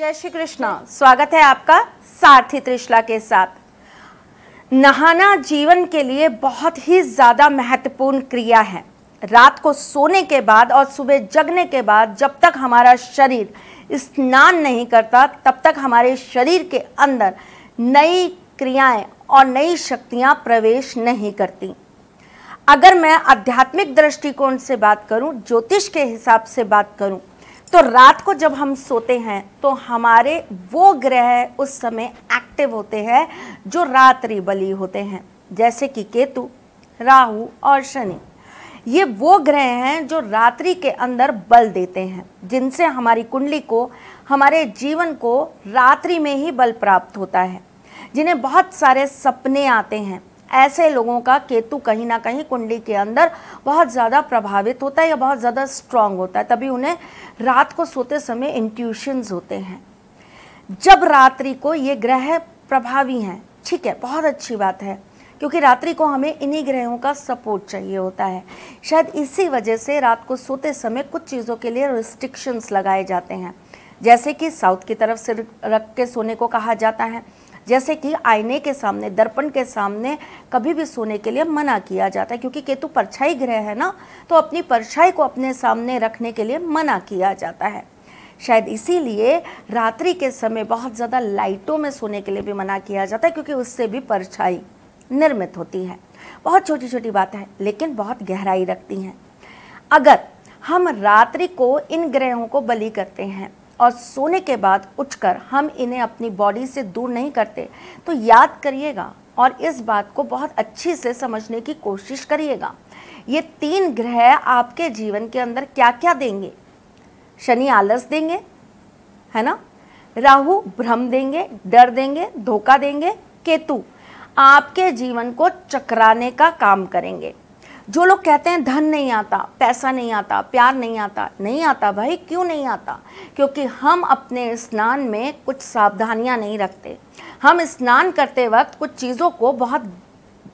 जय श्री कृष्ण स्वागत है आपका सारथी त्रिशला के साथ नहाना जीवन के लिए बहुत ही ज़्यादा महत्वपूर्ण क्रिया है रात को सोने के बाद और सुबह जगने के बाद जब तक हमारा शरीर स्नान नहीं करता तब तक हमारे शरीर के अंदर नई क्रियाएं और नई शक्तियां प्रवेश नहीं करती अगर मैं आध्यात्मिक दृष्टिकोण से बात करूं ज्योतिष के हिसाब से बात करूं तो रात को जब हम सोते हैं तो हमारे वो ग्रह उस समय एक्टिव होते हैं जो रात्रि बली होते हैं जैसे कि केतु राहु और शनि ये वो ग्रह हैं जो रात्रि के अंदर बल देते हैं जिनसे हमारी कुंडली को हमारे जीवन को रात्रि में ही बल प्राप्त होता है जिन्हें बहुत सारे सपने आते हैं ऐसे लोगों का केतु कहीं ना कहीं कुंडली के अंदर बहुत ज़्यादा प्रभावित होता है या बहुत ज़्यादा स्ट्रांग होता है तभी उन्हें रात को सोते समय इंट्यूशंस होते हैं जब रात्रि को ये ग्रह प्रभावी हैं ठीक है बहुत अच्छी बात है क्योंकि रात्रि को हमें इन्हीं ग्रहों का सपोर्ट चाहिए होता है शायद इसी वजह से रात को सोते समय कुछ चीज़ों के लिए रिस्ट्रिक्शंस लगाए जाते हैं जैसे कि साउथ की तरफ से रख के सोने को कहा जाता है जैसे कि आईने के सामने दर्पण के सामने कभी भी सोने के लिए मना किया जाता है क्योंकि केतु परछाई ग्रह है ना तो अपनी परछाई को अपने सामने रखने के लिए मना किया जाता है शायद इसीलिए रात्रि के समय बहुत ज़्यादा लाइटों में सोने के लिए भी मना किया जाता है क्योंकि उससे भी परछाई निर्मित होती है बहुत छोटी छोटी बात है लेकिन बहुत गहराई रखती हैं अगर हम रात्रि को इन ग्रहों को बलि करते हैं और सोने के बाद उठकर हम इन्हें अपनी बॉडी से दूर नहीं करते तो याद करिएगा और इस बात को बहुत अच्छी से समझने की कोशिश करिएगा ये तीन ग्रह आपके जीवन के अंदर क्या क्या देंगे शनि आलस देंगे है ना राहु भ्रम देंगे डर देंगे धोखा देंगे केतु आपके जीवन को चकराने का काम करेंगे जो लोग कहते हैं धन नहीं आता पैसा नहीं आता प्यार नहीं आता नहीं आता भाई क्यों नहीं आता क्योंकि हम अपने स्नान में कुछ सावधानियां नहीं रखते हम स्नान करते वक्त कुछ चीज़ों को बहुत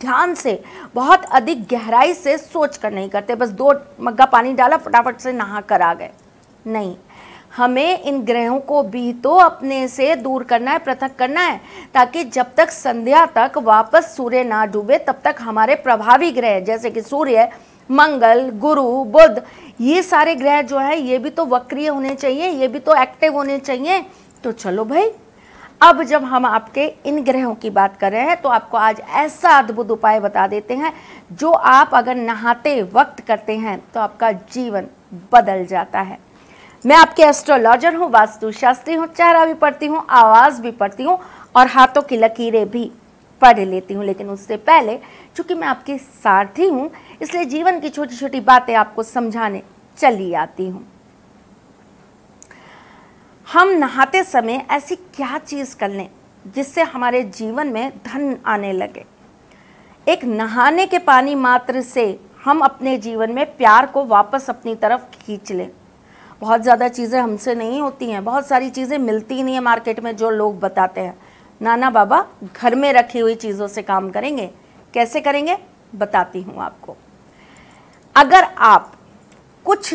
ध्यान से बहुत अधिक गहराई से सोच कर नहीं करते बस दो मग्गा पानी डाला फटाफट से नहा कर आ गए नहीं हमें इन ग्रहों को भी तो अपने से दूर करना है पृथक करना है ताकि जब तक संध्या तक वापस सूर्य ना डूबे तब तक हमारे प्रभावी ग्रह जैसे कि सूर्य मंगल गुरु बुध ये सारे ग्रह जो है ये भी तो वक्रिय होने चाहिए ये भी तो एक्टिव होने चाहिए तो चलो भाई अब जब हम आपके इन ग्रहों की बात कर रहे हैं तो आपको आज ऐसा अद्भुत उपाय बता देते हैं जो आप अगर नहाते वक्त करते हैं तो आपका जीवन बदल जाता है मैं आपके एस्ट्रोलॉजर हूँ वास्तु शास्त्री हूँ चेहरा भी पढ़ती हूँ आवाज़ भी पढ़ती हूँ और हाथों की लकीरें भी पढ़ लेती हूँ लेकिन उससे पहले चूंकि मैं आपके सारथी हूँ इसलिए जीवन की छोटी छोटी बातें आपको समझाने चली आती हूँ हम नहाते समय ऐसी क्या चीज़ कर लें जिससे हमारे जीवन में धन आने लगे एक नहाने के पानी मात्र से हम अपने जीवन में प्यार को वापस अपनी तरफ खींच लें बहुत ज़्यादा चीज़ें हमसे नहीं होती हैं बहुत सारी चीज़ें मिलती नहीं है मार्केट में जो लोग बताते हैं नाना बाबा घर में रखी हुई चीज़ों से काम करेंगे कैसे करेंगे बताती हूँ आपको अगर आप कुछ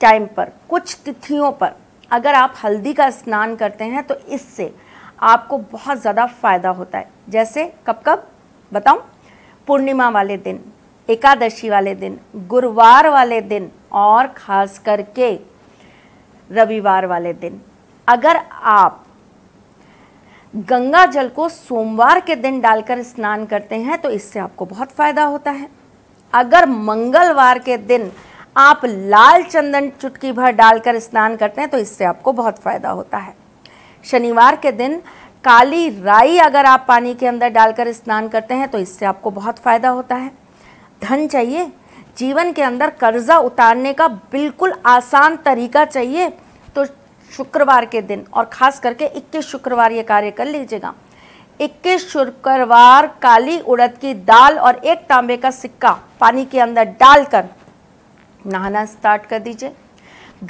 टाइम पर कुछ तिथियों पर अगर आप हल्दी का स्नान करते हैं तो इससे आपको बहुत ज़्यादा फायदा होता है जैसे कब कब बताऊँ पूर्णिमा वाले दिन एकादशी वाले दिन गुरुवार वाले दिन और ख़ास करके रविवार वाले दिन अगर आप गंगा जल को सोमवार के दिन डालकर स्नान करते हैं तो इससे आपको बहुत फायदा होता है अगर मंगलवार के दिन आप लाल चंदन चुटकी भर डालकर स्नान करते हैं तो इससे आपको बहुत फायदा होता है शनिवार के दिन काली राई अगर आप पानी के अंदर डालकर स्नान करते हैं तो इससे आपको बहुत फायदा होता है धन चाहिए जीवन के अंदर कर्जा उतारने का बिल्कुल आसान तरीका चाहिए तो शुक्रवार के दिन और ख़ास करके 21 शुक्रवार ये कार्य कर लीजिएगा 21 शुक्रवार काली उड़द की दाल और एक तांबे का सिक्का पानी के अंदर डालकर नहाना स्टार्ट कर दीजिए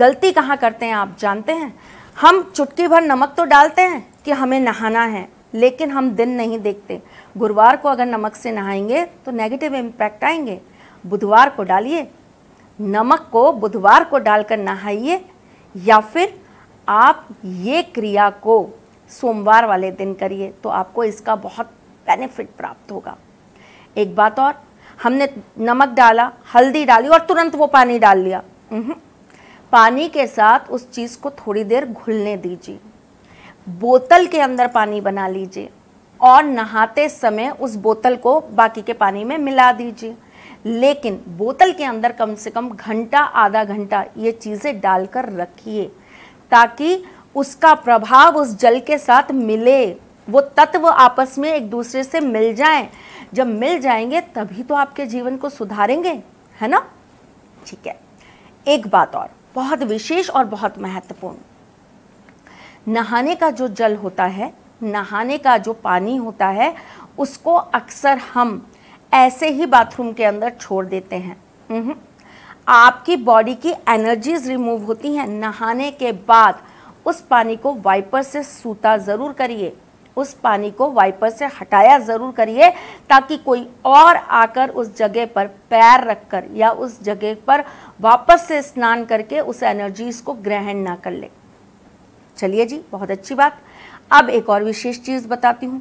गलती कहाँ करते हैं आप जानते हैं हम चुटकी भर नमक तो डालते हैं कि हमें नहाना है लेकिन हम दिन नहीं देखते गुरुवार को अगर नमक से नहाएंगे तो नेगेटिव इम्पैक्ट आएंगे बुधवार को डालिए नमक को बुधवार को डालकर नहाइए या फिर आप ये क्रिया को सोमवार वाले दिन करिए तो आपको इसका बहुत बेनिफिट प्राप्त होगा एक बात और हमने नमक डाला हल्दी डाली और तुरंत वो पानी डाल लिया पानी के साथ उस चीज़ को थोड़ी देर घुलने दीजिए बोतल के अंदर पानी बना लीजिए और नहाते समय उस बोतल को बाकी के पानी में मिला दीजिए लेकिन बोतल के अंदर कम से कम घंटा आधा घंटा ये चीज़ें डालकर रखिए ताकि उसका प्रभाव उस जल के साथ मिले वो तत्व आपस में एक दूसरे से मिल जाएं जब मिल जाएंगे तभी तो आपके जीवन को सुधारेंगे है ना ठीक है एक बात और बहुत विशेष और बहुत महत्वपूर्ण नहाने का जो जल होता है नहाने का जो पानी होता है उसको अक्सर हम ऐसे ही बाथरूम के अंदर छोड़ देते हैं हम्म। आपकी बॉडी की एनर्जीज रिमूव होती हैं नहाने के बाद उस पानी को वाइपर से सूता ज़रूर करिए उस पानी को वाइपर से हटाया ज़रूर करिए ताकि कोई और आकर उस जगह पर पैर रखकर या उस जगह पर वापस से स्नान करके उस एनर्जीज को ग्रहण ना कर ले चलिए जी बहुत अच्छी बात अब एक और विशेष चीज़ बताती हूँ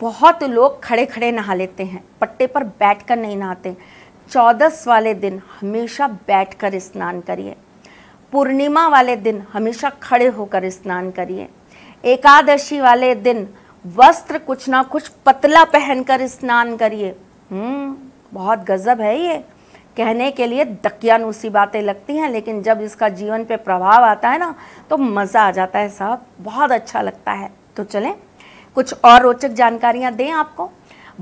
बहुत लोग खड़े खड़े नहा लेते हैं पट्टे पर बैठकर नहीं नहाते चौदस वाले दिन हमेशा बैठकर स्नान करिए पूर्णिमा वाले दिन हमेशा खड़े होकर स्नान करिए एकादशी वाले दिन वस्त्र कुछ ना कुछ पतला पहनकर स्नान करिए हम्म, बहुत गजब है ये कहने के लिए दकियानूसी बातें लगती हैं लेकिन जब इसका जीवन पे प्रभाव आता है ना तो मज़ा आ जाता है साहब बहुत अच्छा लगता है तो चलें कुछ और रोचक जानकारियां दें आपको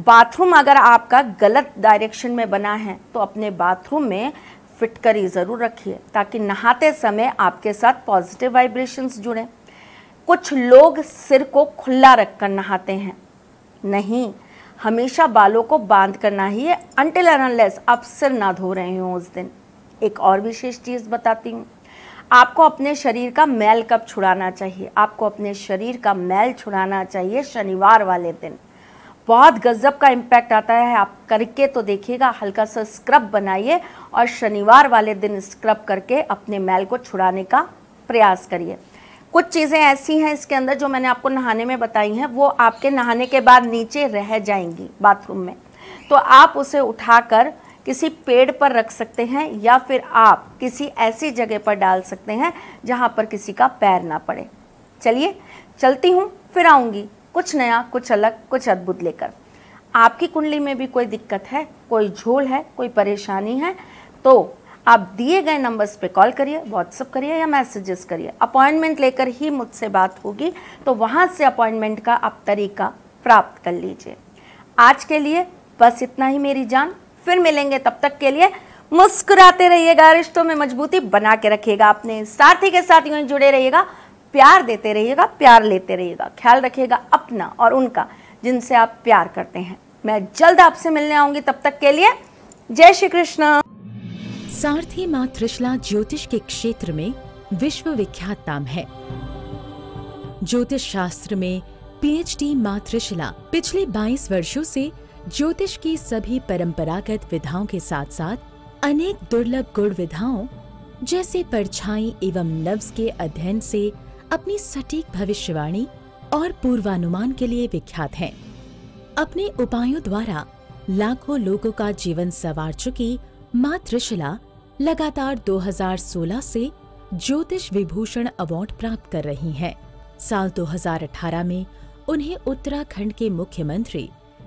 बाथरूम अगर आपका गलत डायरेक्शन में बना है तो अपने बाथरूम में फिटकरी ज़रूर रखिए ताकि नहाते समय आपके साथ पॉजिटिव वाइब्रेशंस जुड़े कुछ लोग सिर को खुला रखकर नहाते हैं नहीं हमेशा बालों को बांध ही है अनटिल अनलेस आप सिर ना धो रहे हो उस दिन एक और विशेष चीज़ बताती हूँ आपको अपने शरीर का मैल कब छुड़ाना चाहिए आपको अपने शरीर का मैल छुड़ाना चाहिए शनिवार वाले दिन बहुत गजब का इम्पैक्ट आता है आप करके तो देखिएगा हल्का सा स्क्रब बनाइए और शनिवार वाले दिन स्क्रब करके अपने मैल को छुड़ाने का प्रयास करिए कुछ चीज़ें ऐसी हैं इसके अंदर जो मैंने आपको नहाने में बताई हैं वो आपके नहाने के बाद नीचे रह जाएंगी बाथरूम में तो आप उसे उठाकर किसी पेड़ पर रख सकते हैं या फिर आप किसी ऐसी जगह पर डाल सकते हैं जहाँ पर किसी का पैर ना पड़े चलिए चलती हूँ फिर आऊँगी कुछ नया कुछ अलग कुछ अद्भुत लेकर आपकी कुंडली में भी कोई दिक्कत है कोई झोल है कोई परेशानी है तो आप दिए गए नंबर्स पे कॉल करिए व्हाट्सअप करिए या मैसेजेस करिए अपॉइंटमेंट लेकर ही मुझसे बात होगी तो वहाँ से अपॉइंटमेंट का आप तरीका प्राप्त कर लीजिए आज के लिए बस इतना ही मेरी जान फिर मिलेंगे तब तक के लिए मुस्कुराते रहिएगा रिश्तों में मजबूती बना के रखिएगा अपने साथी के साथ यूं जुड़े रहिएगा प्यार देते रहिएगा प्यार लेते रहिएगा ख्याल रखिएगा अपना और उनका जिनसे आप प्यार करते हैं मैं जल्द आपसे मिलने आऊंगी तब तक के लिए जय श्री कृष्ण सारथी माँ त्रिशला ज्योतिष के क्षेत्र में विश्व विख्यात नाम है ज्योतिष शास्त्र में पीएचडी एच डी पिछले 22 वर्षों से ज्योतिष की सभी परंपरागत विधाओं के साथ साथ अनेक दुर्लभ गुण विधाओं जैसे परछाई एवं लफ्ज के अध्ययन से अपनी सटीक भविष्यवाणी और पूर्वानुमान के लिए विख्यात हैं। अपने उपायों द्वारा लाखों लोगों का जीवन संवार चुकी माँ त्रिशिला लगातार 2016 से ज्योतिष विभूषण अवार्ड प्राप्त कर रही हैं। साल 2018 में उन्हें उत्तराखंड के मुख्यमंत्री